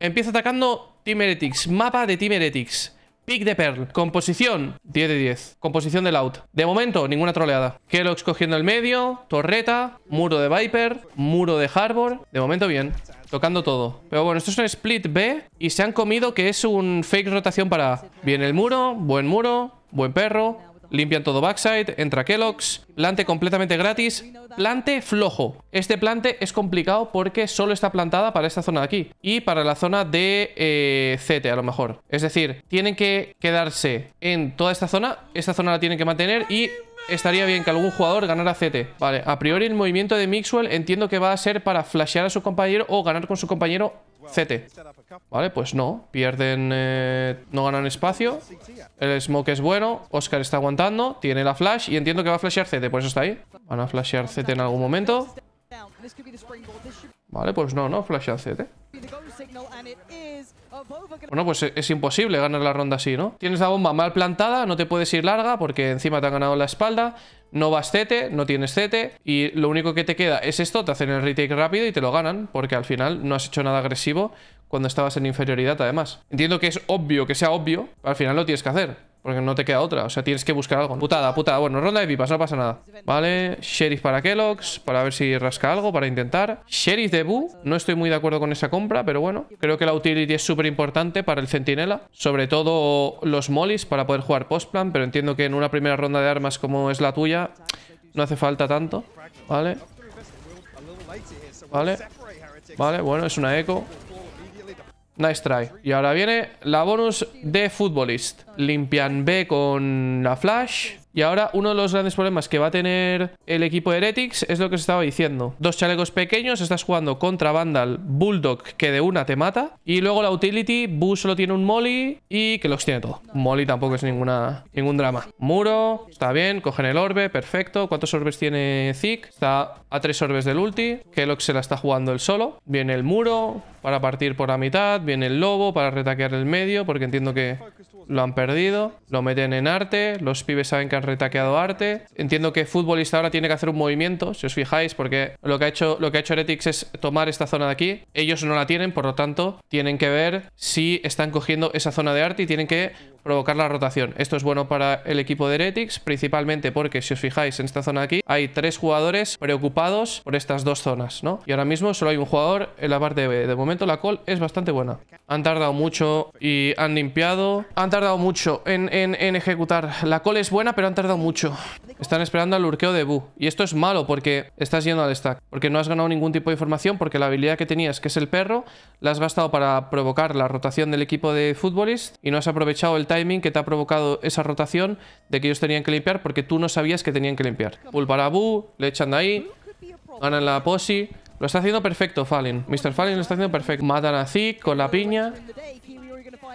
Empieza atacando Team Heretics. Mapa de Team Heretics. Pick de Pearl. Composición, 10 de 10. Composición del out. De momento, ninguna troleada. Kellogg's cogiendo el medio. Torreta. Muro de Viper. Muro de Harbor. De momento, bien. Tocando todo. Pero bueno, esto es un split B. Y se han comido que es un fake rotación para Bien el muro. Buen muro. Buen perro. Limpian todo backside, entra Kellogg's. Plante completamente gratis. Plante flojo. Este plante es complicado porque solo está plantada para esta zona de aquí. Y para la zona de CT eh, a lo mejor. Es decir, tienen que quedarse en toda esta zona. Esta zona la tienen que mantener y estaría bien que algún jugador ganara CT. Vale, a priori el movimiento de Mixwell entiendo que va a ser para flashear a su compañero o ganar con su compañero CT. Vale, pues no. Pierden... Eh, no ganan espacio. El smoke es bueno. Oscar está aguantando. Tiene la flash. Y entiendo que va a flashear CT. pues eso está ahí. Van a flashear CT en algún momento. Vale, pues no, no flashean CT. Bueno, pues e-, es imposible ganar la ronda así, ¿no? Tienes la bomba mal plantada, no te puedes ir larga porque encima te han ganado la espalda no vas CT, no tienes CT y lo único que te queda es esto, te hacen el retake rápido y te lo ganan porque al final no has hecho nada agresivo cuando estabas en inferioridad además. Entiendo que es obvio que sea obvio, al final lo tienes que hacer. Porque no te queda otra, o sea, tienes que buscar algo Putada, putada, bueno, ronda de pipas, no pasa nada Vale, sheriff para Kellogg's Para ver si rasca algo, para intentar Sheriff de Boo, no estoy muy de acuerdo con esa compra Pero bueno, creo que la utility es súper importante Para el centinela, sobre todo Los mollis para poder jugar post-plan Pero entiendo que en una primera ronda de armas como es la tuya No hace falta tanto Vale Vale, vale, bueno, es una eco Nice try. Y ahora viene la bonus de Futbolist. Limpian B con la flash. Y ahora uno de los grandes problemas que va a tener el equipo de Heretics es lo que os estaba diciendo. Dos chalecos pequeños, estás jugando contra Vandal, Bulldog, que de una te mata. Y luego la Utility, Bu solo tiene un Molly y que los tiene todo. Molly tampoco es ninguna, ningún drama. Muro, está bien, cogen el orbe, perfecto. ¿Cuántos orbes tiene Zik? Está a tres orbes del ulti. lo se la está jugando él solo. Viene el muro para partir por la mitad. Viene el lobo para retaquear el medio porque entiendo que lo han perdido, lo meten en arte, los pibes saben que han retaqueado arte. Entiendo que futbolista ahora tiene que hacer un movimiento, si os fijáis, porque lo que ha hecho, lo que ha hecho Heretics es tomar esta zona de aquí. Ellos no la tienen, por lo tanto, tienen que ver si están cogiendo esa zona de arte y tienen que provocar la rotación. Esto es bueno para el equipo de Heretics, principalmente porque si os fijáis en esta zona aquí, hay tres jugadores preocupados por estas dos zonas, ¿no? Y ahora mismo solo hay un jugador en la parte B. De momento la call es bastante buena. Han tardado mucho y han limpiado. Han tardado mucho en, ejecutar. La call es buena, pero han tardado mucho. Están esperando al urqueo de Bu. Y esto es malo porque estás yendo al stack. Porque no has ganado ningún tipo de información, porque la habilidad que tenías, que es el perro, la has gastado para provocar la rotación del equipo de Footballist y no has aprovechado el timing que te ha provocado esa rotación de que ellos tenían que limpiar porque tú no sabías que tenían que limpiar. Pull para le echan de ahí, ganan la posi. Lo está haciendo perfecto Fallen. Mr. Fallen lo está haciendo perfecto. Matan a Zeke con la piña.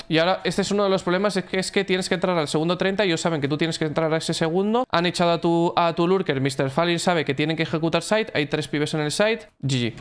Y ahora, este es uno de los problemas, es que, es que tienes que entrar al segundo 30, ellos saben que tú tienes que entrar a ese segundo. Han echado a tu, a tu lurker, Mr. Fallen sabe que tienen que ejecutar site, hay tres pibes en el site. GG.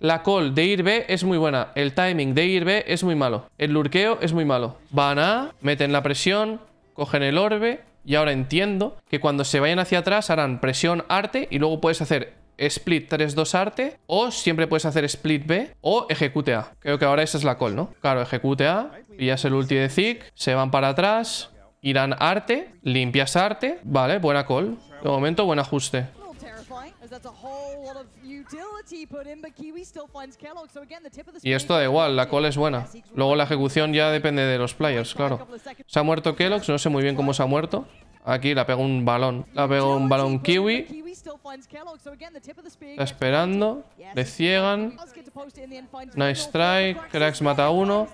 La call de ir B es muy buena. El timing de ir B es muy malo. El lurqueo es muy malo. Van A, meten la presión, cogen el orbe. Y ahora entiendo que cuando se vayan hacia atrás harán presión arte y luego puedes hacer split 3-2 arte o siempre puedes hacer split B o ejecute A. Creo que ahora esa es la call, ¿no? Claro, ejecute A, pillas el ulti de Zig, se van para atrás, irán arte, limpias arte. Vale, buena call. De momento, buen ajuste. Y esto da igual, la call es buena. Luego la ejecución ya depende de los players, claro. Se ha muerto Kellogg's, no sé muy bien cómo se ha muerto. Aquí la pego un balón. La pego un balón kiwi. Está esperando. Le ciegan. Nice strike Cracks mata a uno.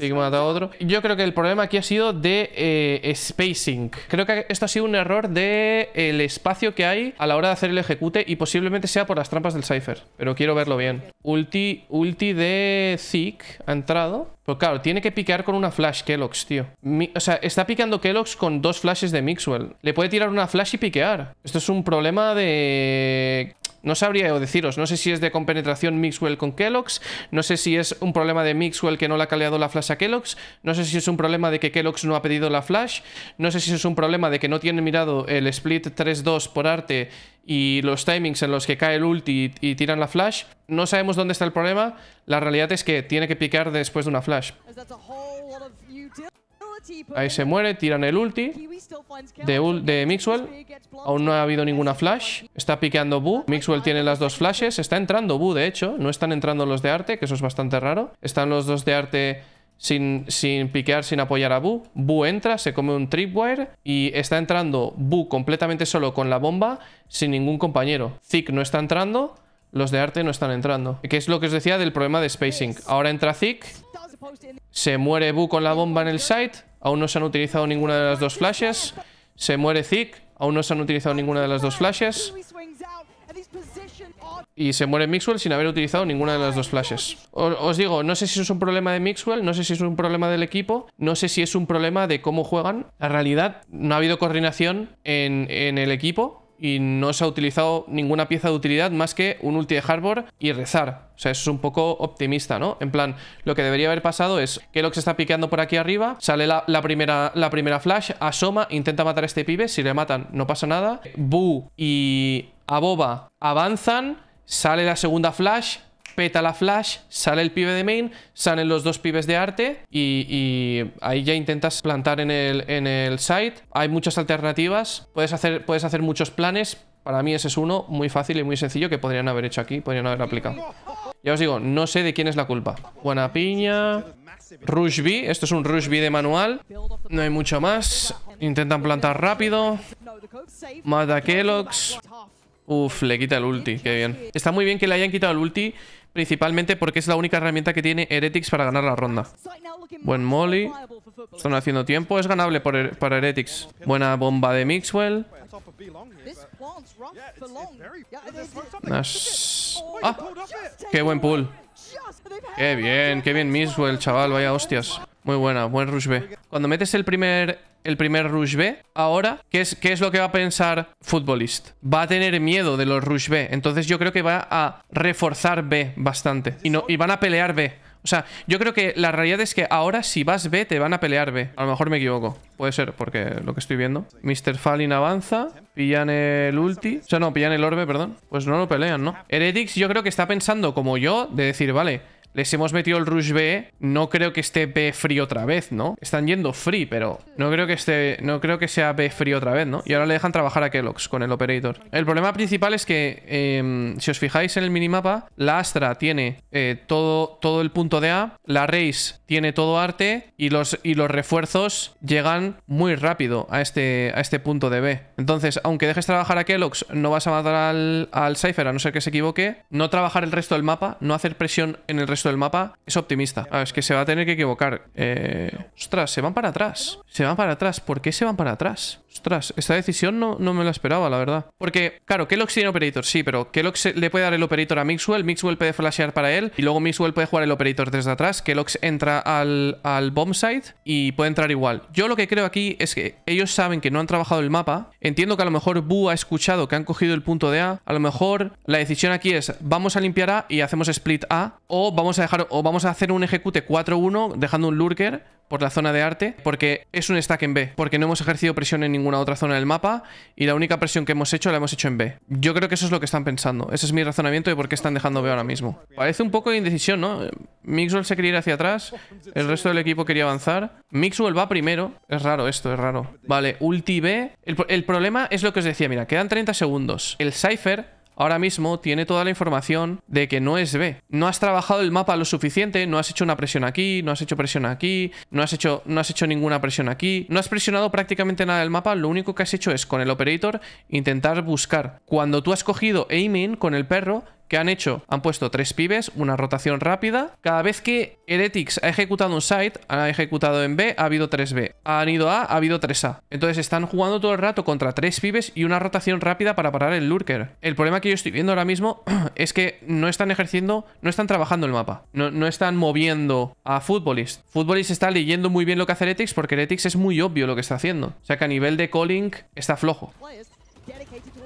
y mata a otro. Yo creo que el problema aquí ha sido de eh, spacing. Creo que esto ha sido un error de eh, el espacio que hay a la hora de hacer el ejecute y posiblemente sea por las trampas del Cypher, pero quiero verlo bien. Ulti, ulti de Zeke ha entrado. Pero claro, tiene que piquear con una flash Kellogg's, tío. o sea, está picando Kellogg's con dos flashes de Mixwell. Le puede tirar una flash y piquear. Esto es un problema de... No sabría deciros, no sé si es de compenetración Mixwell con Kellogg's, no sé si es un problema de Mixwell que no le ha caleado la flash a Kellogg's, no sé si es un problema de que Kellogg's no ha pedido la flash, no sé si es un problema de que no tiene mirado el split 3-2 por arte y los timings en los que cae el ulti y, y, tiran la flash. No sabemos dónde está el problema, la realidad es que tiene que picar después de una flash. Ahí se muere, tiran el ulti de, Mixwell. Aún no ha habido ninguna flash. Está piqueando Bu. Mixwell tiene las dos flashes. Está entrando Bu, de hecho. No están entrando los de arte, que eso es bastante raro. Están los dos de arte sin, sin, piquear, sin apoyar a Bu. Buu entra, se come un tripwire y está entrando Bu completamente solo con la bomba, sin ningún compañero. Zik no está entrando, los de arte no están entrando. Que es lo que os decía del problema de spacing. Ahora entra Zik. Se muere Bu con la bomba en el site. Aún no se han utilizado ninguna de las dos flashes. Se muere Zik. Aún no se han utilizado ninguna de las dos flashes. Y se muere Mixwell sin haber utilizado ninguna de las dos flashes. Os digo, no sé si es un problema de Mixwell, no sé si es un problema del equipo, no sé si es un problema de cómo juegan. La realidad, no ha habido coordinación en el equipo y no se ha utilizado ninguna pieza de utilidad más que un ulti de hardboard y rezar. O sea, eso es un poco optimista, ¿no? En plan, lo que debería haber pasado es que se está piqueando por aquí arriba, sale la, primera, la primera flash, asoma, intenta matar a este pibe, si le matan no pasa nada. Bu y Aboba avanzan, sale la segunda flash, peta la flash, sale el pibe de main, salen los dos pibes de arte y, ahí ya intentas plantar en el, en el site. Hay muchas alternativas, puedes hacer, puedes hacer muchos planes. Para mí ese es uno muy fácil y muy sencillo que podrían haber hecho aquí, podrían haber aplicado. Ya os digo, no sé de quién es la culpa. Buena piña. Rush B. Esto es un Rush B de manual. No hay mucho más. Intentan plantar rápido. Mata Kellogg's. Uf, le quita el ulti, qué bien. Está muy bien que le hayan quitado el ulti, principalmente porque es la única herramienta que tiene Heretics para ganar la ronda. Buen Molly. Están haciendo tiempo, es ganable para Heretics. Buena bomba de Mixwell. Ah, ¡Qué buen pull! ¡Qué bien, qué bien Mixwell, chaval! Vaya hostias. Muy buena, buen rush B. Cuando metes el primer, el primer rush B, ahora, ¿qué es, ¿qué es lo que va a pensar Futbolist? Va a tener miedo de los rush B. Entonces yo creo que va a reforzar B bastante. Y, no, y van a pelear B. O sea, yo creo que la realidad es que ahora si vas B, te van a pelear B. A lo mejor me equivoco. Puede ser, porque lo que estoy viendo. Mr. Fallin avanza. Pillan el ulti. O sea, no, pillan el orbe, perdón. Pues no lo pelean, ¿no? Heretics yo creo que está pensando, como yo, de decir, vale les hemos metido el rush B, no creo que esté B free otra vez, ¿no? Están yendo free, pero no creo que esté, no creo que sea B free otra vez, ¿no? Y ahora le dejan trabajar a Kellogg's con el operator. El problema principal es que, em, si os fijáis en el minimapa, la Astra tiene eh, todo, todo el punto de A, la Race tiene todo arte y los, y los refuerzos llegan muy rápido a este, a este punto de B. Entonces, aunque dejes trabajar a Kellogg's, no vas a matar al, al Cypher a no ser que se equivoque, no trabajar el resto del mapa, no hacer presión en el resto el del mapa es optimista. Ah, es que se va a tener que equivocar. Eh... Ostras, se van para atrás. Se van para atrás. ¿Por qué se van para atrás? Ostras, esta decisión no, no, me la esperaba, la verdad. Porque, claro, Kellogg's tiene Operator, sí, pero Kellogg le puede dar el Operator a Mixwell, Mixwell puede flashear para él, y luego Mixwell puede jugar el Operator desde atrás, Kellogg entra al, al bombsite y puede entrar igual. Yo lo que creo aquí es que ellos saben que no han trabajado el mapa, entiendo que a lo mejor Bu ha escuchado que han cogido el punto de A, a lo mejor la decisión aquí es, vamos a limpiar A y hacemos split A, o vamos a dejar, o vamos a hacer un ejecute 4-1 dejando un lurker, por la zona de arte, porque es un stack en B, porque no hemos ejercido presión en ninguna otra zona del mapa y la única presión que hemos hecho la hemos hecho en B. Yo creo que eso es lo que están pensando, ese es mi razonamiento de por qué están dejando B ahora mismo. Parece un poco de indecisión, ¿no? Mixwell se quería ir hacia atrás, el resto del equipo quería avanzar. Mixwell va primero, es raro esto, es raro. Vale, ulti B. El, el problema es lo que os decía, mira, quedan 30 segundos. El Cypher ahora mismo tiene toda la información de que no es B. No has trabajado el mapa lo suficiente, no has hecho una presión aquí, no has hecho presión aquí, no has hecho, no has hecho ninguna presión aquí, no has presionado prácticamente nada del mapa, lo único que has hecho es con el operator intentar buscar. Cuando tú has cogido aiming con el perro, han hecho? Han puesto tres pibes, una rotación rápida. Cada vez que Heretics ha ejecutado un site, ha ejecutado en B, ha habido 3B. Han ido A, ha habido 3A. Entonces están jugando todo el rato contra tres pibes y una rotación rápida para parar el lurker. El problema que yo estoy viendo ahora mismo es que no están ejerciendo, no están trabajando el mapa. No, están moviendo a futbolist futbolist está leyendo muy bien lo que hace Heretics porque Heretics es muy obvio lo que está haciendo. O sea que a nivel de calling está flojo.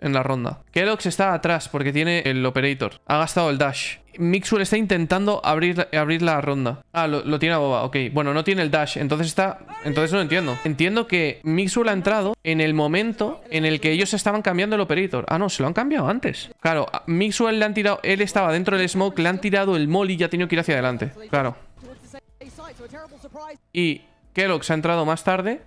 en la ronda. Kelox está atrás porque tiene el Operator. Ha gastado el Dash. Mixwell está intentando abrir, abrir la ronda. Ah, lo, tiene a Boba, ok. Bueno, no tiene el dash, entonces está... Entonces no entiendo. Entiendo que Mixwell ha entrado en el momento en el que ellos estaban cambiando el operator. Ah, no, se lo han cambiado antes. Claro, Mixwell le han tirado... Él estaba dentro del smoke, le han tirado el molly y ha tenido que ir hacia adelante. Claro. Y Kelox ha entrado más tarde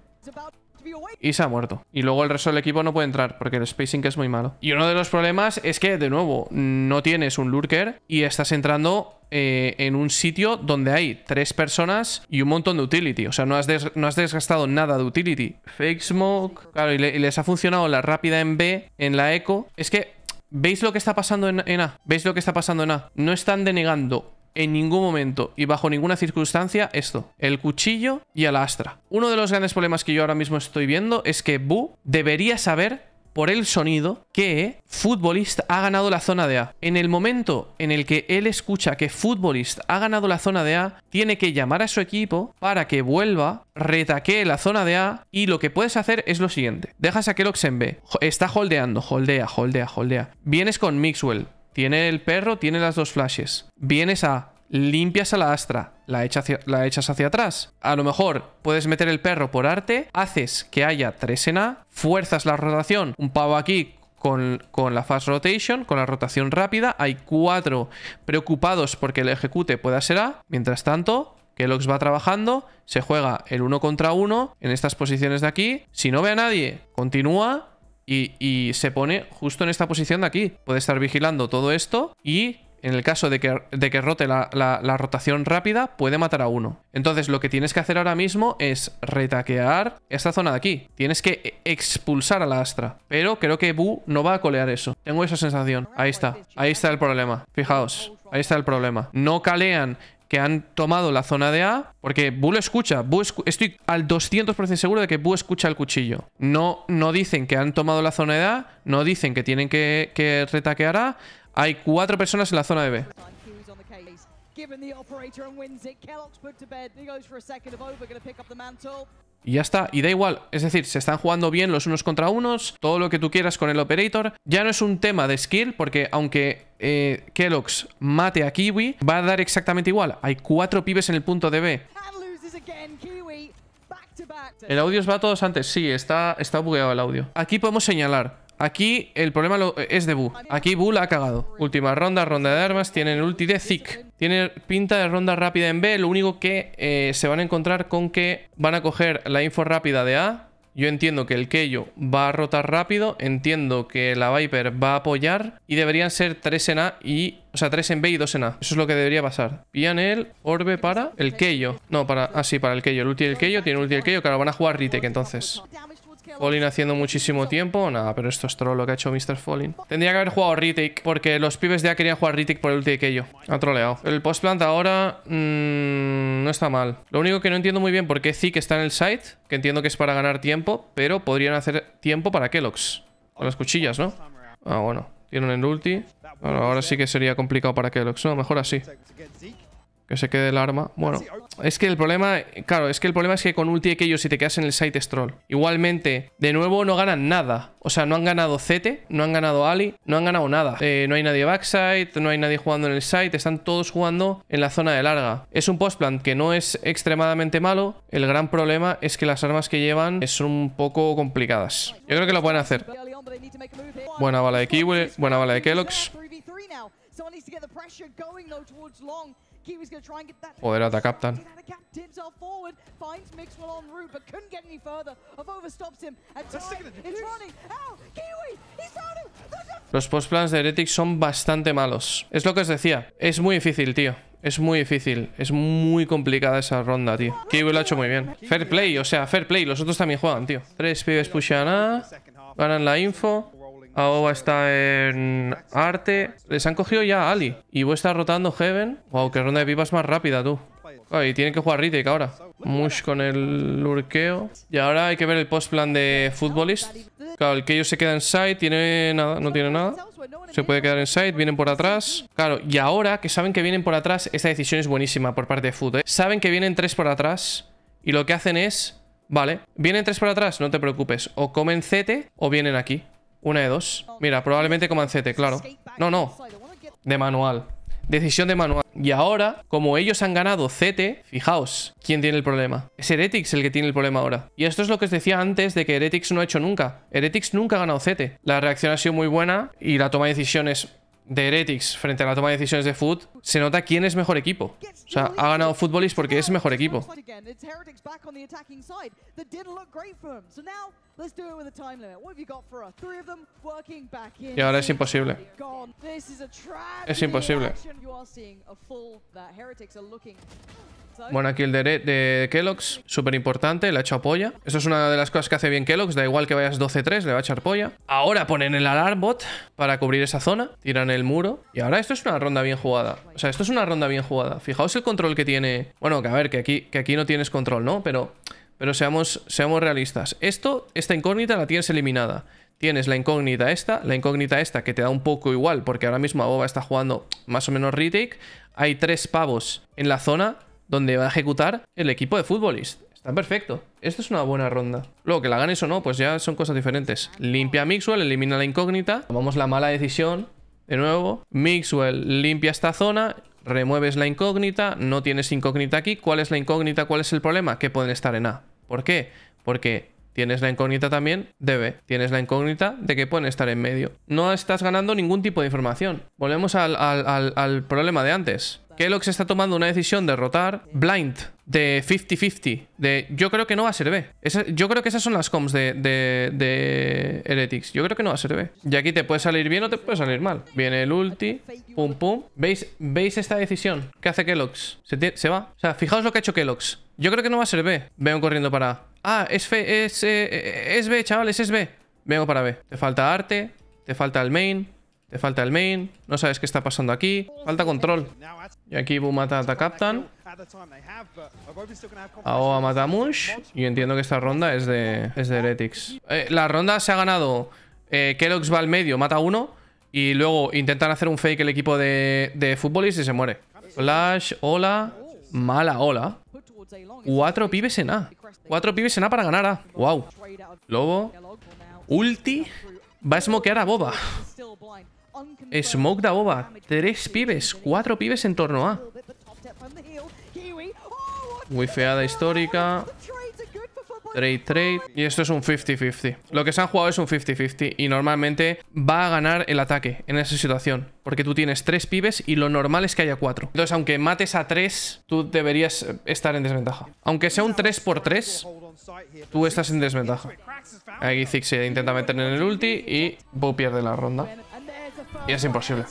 y se ha muerto. Y luego el resto del equipo no puede entrar porque el spacing es muy malo. Y uno de los problemas es que, de nuevo, no tienes un lurker y estás entrando eh, en un sitio donde hay tres personas y un montón de utility. O sea, no has, no has desgastado nada de utility. Fake smoke. Claro, y, les ha funcionado la rápida en B, en la eco. Es que ¿Veis lo que está pasando en, en, A? ¿Veis lo que está pasando en A? No están denegando en ningún momento y bajo ninguna circunstancia esto, el cuchillo y la astra. Uno de los grandes problemas que yo ahora mismo estoy viendo es que Bu debería saber por el sonido que futbolista ha ganado la zona de A. En el momento en el que él escucha que futbolista ha ganado la zona de A, tiene que llamar a su equipo para que vuelva, retaquee la zona de A y lo que puedes hacer es lo siguiente. Dejas a que en B, está holdeando, holdea, holdea, holdea. Vienes con Mixwell, tiene el perro, tiene las dos flashes. Vienes a limpias a la astra, la, echas hacia atrás. A lo mejor puedes meter el perro por arte, haces que haya tres en A, fuerzas la rotación, un pavo aquí con, la fast rotation, con la rotación rápida, hay cuatro preocupados porque el ejecute pueda ser A. Mientras tanto, Kelox va trabajando, se juega el uno contra uno en estas posiciones de aquí. Si no ve a nadie, continúa y, se pone justo en esta posición de aquí. Puede estar vigilando todo esto y en el caso de que, de que rote la, rotación rápida, puede matar a uno. Entonces lo que tienes que hacer ahora mismo es retaquear esta zona de aquí. Tienes que e, expulsar a la Astra. Pero creo que Bu no va a colear eso. Tengo esa sensación. Ahí está. Ahí está el problema. Fijaos. Ahí está el problema. No calean que han tomado la zona de A, porque Bu lo escucha, estoy al 200% seguro de que Bu escucha el cuchillo. No, no dicen que han tomado la zona de A, no dicen que tienen que, que retaquear A. Hay cuatro personas en la zona de B. Y ya está, y da igual, es decir, se están jugando bien los unos contra unos, todo lo que tú quieras con el Operator. Ya no es un tema de skill, porque aunque eh, Kellogg's mate a Kiwi, va a dar exactamente igual. Hay cuatro pibes en el punto de B. El audio os va todos antes, sí, está, está bugueado el audio. Aquí podemos señalar Aquí el problema es de Bu. Aquí Bu la ha cagado. Última ronda, ronda de armas. Tienen ulti de Zik. Tiene pinta de ronda rápida en B. Lo único que eh, se van a encontrar con que van a coger la info rápida de A. Yo entiendo que el Keyo va a rotar rápido, entiendo que la Viper va a apoyar y deberían ser 3 en A y... O sea, 3 en B y 2 en A. Eso es lo que debería pasar. Pían el orbe para el Keyo. No, para... Ah, para el Keyo. El ulti del Keyo tiene ulti del Keyo. Claro, van a jugar Ritek entonces. Falling haciendo muchísimo tiempo. Nada, pero esto es todo lo que ha hecho Mr. Falling. Tendría que haber jugado Ritik, porque los pibes ya querían jugar Ritik por el ulti de aquello Ha troleado. El post ahora mmm, no está mal. Lo único que no entiendo muy bien por qué Zik está en el site, que entiendo que es para ganar tiempo, pero podrían hacer tiempo para Kellogg's. Con las cuchillas, ¿no? Ah, bueno. Tienen el ulti. Ahora, ahora sí que sería complicado para Kellogg's, ¿no? Mejor así. Que se quede el arma. Bueno, es que el problema, claro, es que el problema es que con ulti que si te quedas en el site stroll. Igualmente, de nuevo no ganan nada. O sea, no han ganado Zete, no han ganado Ali, no han ganado nada. Eh, no hay nadie backside, no hay nadie jugando en el site, están todos jugando en la zona de larga. Es un post plant que no es extremadamente malo. El gran problema es que las armas que llevan son un poco complicadas. Yo creo que lo pueden hacer. Buena bala de Kiwi, buena bala de Kellogg's. Joder, ata captan. Los postplans de Heretic son bastante malos. Es lo que os decía. Es muy difícil, tío. Es muy difícil. Es muy complicada esa ronda, tío. Kiwi lo ha hecho muy bien. Fair play, o sea, fair play. Los otros también juegan, tío. Tres pibes pushan A. Ganan la info. Aoba está en arte. Les han cogido ya a Ali. Y voy a estar rotando Heaven. Wow, qué ronda de pipas más rápida, tú. y tienen que jugar Ritek ahora. Mush con el lurkeo. Y ahora hay que ver el post plan de Futbolist. Claro, el que ellos se quedan en side tiene nada, no tiene nada. Se puede quedar en side, vienen por atrás. Claro, y ahora que saben que vienen por atrás, esta decisión es buenísima por parte de Foot. ¿eh? Saben que vienen tres por atrás y lo que hacen es... Vale, vienen tres por atrás, no te preocupes. O comen CT o vienen aquí. Una de dos. Mira, probablemente CT, claro. No, no. De manual. Decisión de manual. Y ahora, como ellos han ganado CT, fijaos, ¿quién tiene el problema? Es Heretics el que tiene el problema ahora. Y esto es lo que os decía antes de que Heretics no ha hecho nunca. Heretics nunca ha ganado CT. La reacción ha sido muy buena y la toma de decisiones de Heretics frente a la toma de decisiones de Food, se nota quién es mejor equipo. O sea, ha ganado Footballist porque es mejor equipo. Y ahora es imposible. Es imposible. Bueno, aquí el de, de Kellogg's, súper importante, le ha hecho polla. Eso es una de las cosas que hace bien Kellogg's, da igual que vayas 12-3, le va a echar polla. Ahora ponen el alarm bot para cubrir esa zona, tiran el muro. Y ahora esto es una ronda bien jugada. O sea, esto es una ronda bien jugada. Fijaos el control que tiene... Bueno, que a ver, que aquí, que aquí no tienes control, ¿no? Pero, pero seamos, seamos realistas. Esto, esta incógnita la tienes eliminada tienes la incógnita esta, la incógnita esta que te da un poco igual porque ahora mismo Boba está jugando más o menos retake. Hay tres pavos en la zona donde va a ejecutar el equipo de futbolistas. Está perfecto. Esto es una buena ronda. Luego, que la ganes o no, pues ya son cosas diferentes. Limpia Mixwell, elimina la incógnita. Tomamos la mala decisión. De nuevo, Mixwell limpia esta zona, remueves la incógnita, no tienes incógnita aquí. ¿Cuál es la incógnita? ¿Cuál es el problema? Que pueden estar en A. ¿Por qué? Porque tienes la incógnita también de B. Tienes la incógnita de que pueden estar en medio. No estás ganando ningún tipo de información. Volvemos al, al, al problema de antes. Kellogg está tomando una decisión de rotar blind de 50-50. De yo creo que no va a ser B. yo creo que esas son las comps de, de, de, Heretics. Yo creo que no va a ser B. Y aquí te puede salir bien o te puede salir mal. Viene el ulti. Pum, pum. ¿Veis, ¿veis esta decisión? ¿Qué hace Kellogg's? Se, se va. O sea, fijaos lo que ha hecho Kellogg's. Yo creo que no va a ser B. Vengo corriendo para A. Ah, es, eh, es B, chavales, es B. Vengo para B. Te falta arte. Te falta el main. Te falta el main. No sabes qué está pasando aquí. Falta control. Y aquí Boo mata a Captain. Aoa mata a Mush. Y entiendo que esta ronda es de, es de Heretics. Eh, la ronda se ha ganado. Eh, Kellogg's va al medio, mata a uno. Y luego intentan hacer un fake el equipo de, de y se muere. Flash, hola. Mala hola. Cuatro pibes en A. Cuatro pibes en A para ganar A. Wow. Lobo. Ulti. Va a smokear a Boba. Smoke da boba. Tres pibes, cuatro pibes en torno a. Muy feada histórica. Trade, trade. Y esto es un 50-50. Lo que se han jugado es un 50-50. Y normalmente va a ganar el ataque en esa situación. Porque tú tienes tres pibes y lo normal es que haya cuatro. Entonces, aunque mates a tres, tú deberías estar en desventaja. Aunque sea un 3 por 3 tú estás en desventaja. Aquí se intenta meter en el ulti y Bo pierde la ronda y es imposible.